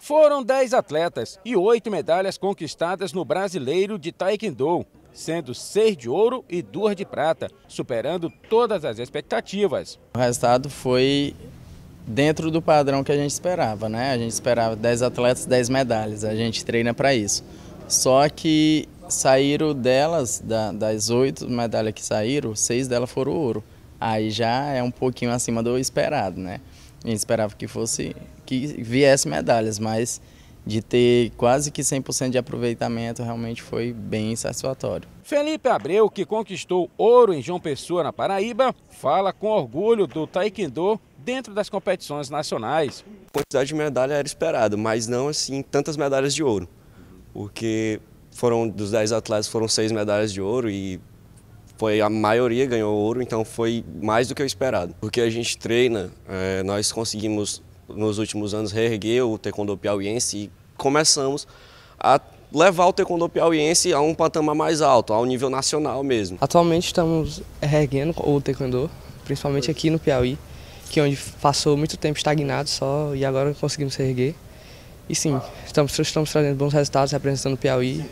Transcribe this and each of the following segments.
Foram 10 atletas e 8 medalhas conquistadas no Brasileiro de Taekwondo, sendo 6 de ouro e 2 de prata, superando todas as expectativas. O resultado foi dentro do padrão que a gente esperava, né? A gente esperava 10 atletas, 10 medalhas, a gente treina para isso. Só que saíram delas, das 8 medalhas que saíram, 6 delas foram ouro. Aí já é um pouquinho acima do esperado, né? A gente esperava que fosse que viesse medalhas, mas de ter quase que 100% de aproveitamento realmente foi bem satisfatório. Felipe Abreu, que conquistou ouro em João Pessoa, na Paraíba, fala com orgulho do taekwondo dentro das competições nacionais. A quantidade de medalha era esperada, mas não assim tantas medalhas de ouro, porque foram dos 10 atletas foram seis medalhas de ouro e foi a maioria ganhou ouro, então foi mais do que o esperado. Porque a gente treina, é, nós conseguimos nos últimos anos reerguer o taekwondo piauiense e começamos a levar o taekwondo piauiense a um patamar mais alto, ao nível nacional mesmo. Atualmente estamos reerguendo o taekwondo, principalmente aqui no Piauí, que é onde passou muito tempo estagnado só e agora conseguimos reerguer. E sim, ah. estamos, estamos trazendo bons resultados representando o Piauí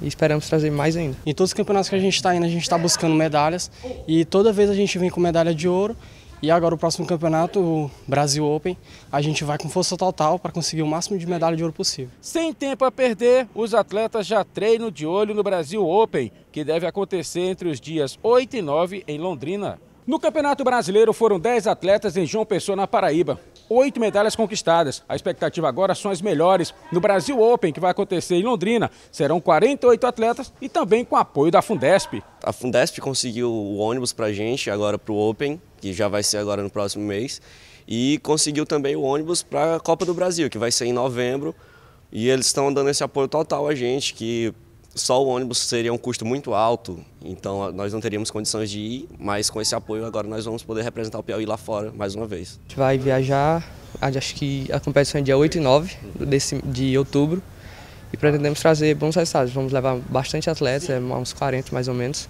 e esperamos trazer mais ainda. Em todos os campeonatos que a gente está indo, a gente está buscando medalhas e toda vez a gente vem com medalha de ouro. E agora o próximo campeonato, o Brasil Open, a gente vai com força total para conseguir o máximo de medalha de ouro possível. Sem tempo a perder, os atletas já treinam de olho no Brasil Open, que deve acontecer entre os dias 8 e 9 em Londrina. No Campeonato Brasileiro foram 10 atletas em João Pessoa, na Paraíba oito medalhas conquistadas. A expectativa agora são as melhores no Brasil Open, que vai acontecer em Londrina. Serão 48 atletas e também com apoio da Fundesp. A Fundesp conseguiu o ônibus para a gente agora para o Open, que já vai ser agora no próximo mês, e conseguiu também o ônibus para a Copa do Brasil, que vai ser em novembro. E eles estão dando esse apoio total a gente, que só o ônibus seria um custo muito alto, então ah, nós não teríamos condições de ir, mas com esse apoio agora nós vamos poder representar o Piauí lá fora mais uma vez. A gente vai viajar, acho que a competição é dia 8 e 9 desse, de outubro e pretendemos trazer bons resultados. Vamos levar bastante atletas, é, uns 40 mais ou menos,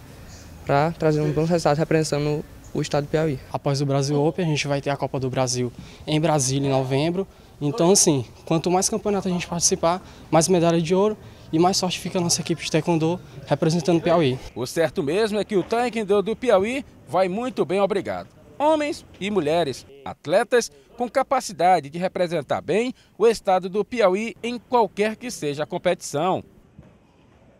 para trazer um bons resultados representando o estado do Piauí. Após o Brasil Open, a gente vai ter a Copa do Brasil em Brasília em novembro. Então, assim, quanto mais campeonato a gente participar, mais medalha de ouro e mais sorte fica a nossa equipe de taekwondo representando o Piauí. O certo mesmo é que o taekwondo do Piauí vai muito bem, obrigado. Homens e mulheres, atletas com capacidade de representar bem o estado do Piauí em qualquer que seja a competição.